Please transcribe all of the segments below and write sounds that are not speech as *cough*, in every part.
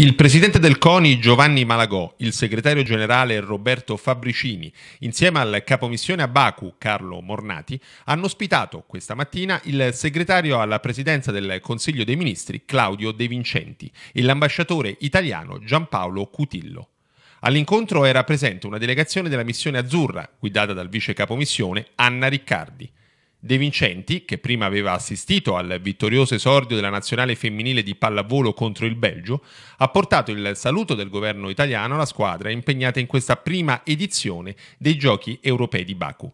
Il presidente del CONI Giovanni Malagò, il segretario generale Roberto Fabricini, insieme al capomissione a Baku Carlo Mornati, hanno ospitato questa mattina il segretario alla presidenza del Consiglio dei Ministri Claudio De Vincenti e l'ambasciatore italiano Giampaolo Cutillo. All'incontro era presente una delegazione della missione azzurra, guidata dal vice capomissione Anna Riccardi. De Vincenti, che prima aveva assistito al vittorioso esordio della nazionale femminile di pallavolo contro il Belgio, ha portato il saluto del governo italiano alla squadra impegnata in questa prima edizione dei Giochi europei di Baku.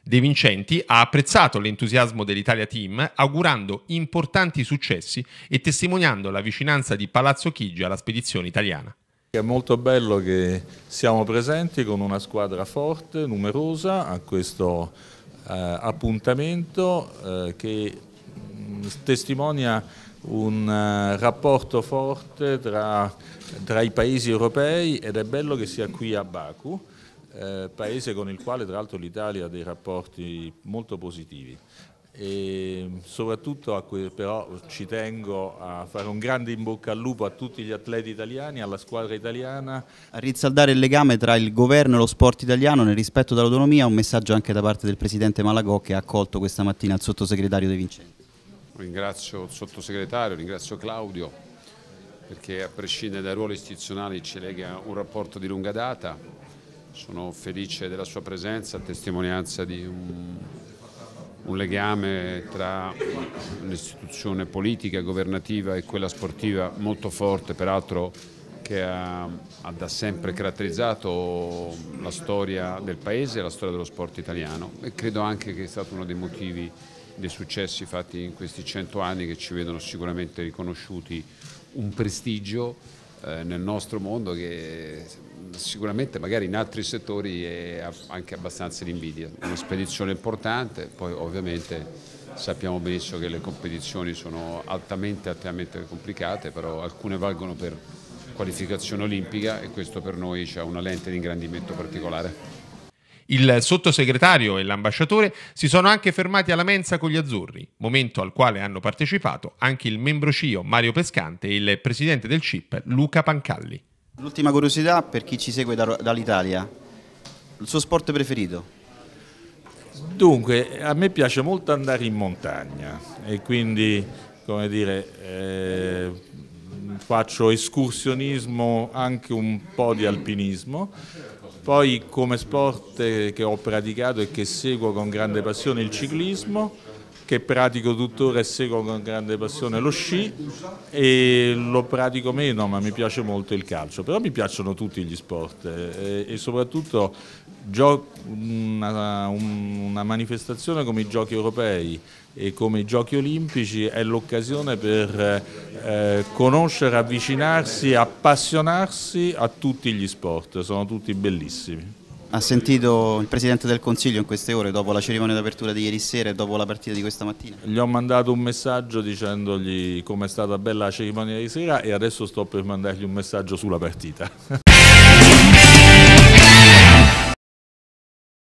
De Vincenti ha apprezzato l'entusiasmo dell'Italia Team, augurando importanti successi e testimoniando la vicinanza di Palazzo Chigi alla spedizione italiana. È molto bello che siamo presenti con una squadra forte, numerosa, a questo eh, appuntamento eh, che mm, testimonia un eh, rapporto forte tra, tra, i paesi europei ed è bello che sia qui a Baku, eh, paese con il quale tra l'altro l'Italia ha dei rapporti molto positivi e ehm, soprattutto a cui però ci tengo a fare un grande in bocca al lupo a tutti gli atleti italiani, alla squadra italiana. A rinsaldare il legame tra il governo e lo sport italiano nel rispetto dell'autonomia, un messaggio anche da parte del Presidente Malagò che ha accolto questa mattina il sottosegretario De Vincenti. Ringrazio il sottosegretario, ringrazio Claudio perché a prescindere dai ruoli istituzionali ci lega un rapporto di lunga data. Sono felice della sua presenza, testimonianza di un un legame tra l'istituzione politica, governativa e quella sportiva molto forte, peraltro che ha, ha, da sempre caratterizzato la storia del paese e la storia dello sport italiano e credo anche che è stato uno dei motivi dei successi fatti in questi cento anni che ci vedono sicuramente riconosciuti un prestigio eh, nel nostro mondo che sicuramente magari in altri settori è anche abbastanza l'invidia. Una spedizione importante, poi ovviamente sappiamo benissimo che le competizioni sono altamente, altamente complicate, però alcune valgono per qualificazione olimpica e questo per noi c'è una lente di ingrandimento particolare. Il sottosegretario e l'ambasciatore si sono anche fermati alla mensa con gli azzurri, momento al quale hanno partecipato anche il membro CIO Mario Pescante e il presidente del CIP Luca Pancalli. L'ultima curiosità per chi ci segue dall'Italia, il suo sport preferito? Dunque, a me piace molto andare in montagna e quindi, come dire, eh faccio escursionismo, anche un po' di alpinismo. Poi come sport che ho praticato e che seguo con grande passione il ciclismo, che pratico tuttora e seguo con grande passione lo sci e lo pratico meno ma mi piace molto il calcio, però mi piacciono tutti gli sport eh, e soprattutto una, una manifestazione come i giochi europei e come i giochi olimpici è l'occasione per eh, conoscere, avvicinarsi, appassionarsi a tutti gli sport, sono tutti bellissimi. Ha sentito il Presidente del Consiglio in queste ore, dopo la cerimonia d'apertura di ieri sera e dopo la partita di questa mattina? Gli ho mandato un messaggio dicendogli com'è stata bella la cerimonia di sera e adesso sto per mandargli un messaggio sulla partita. *laughs*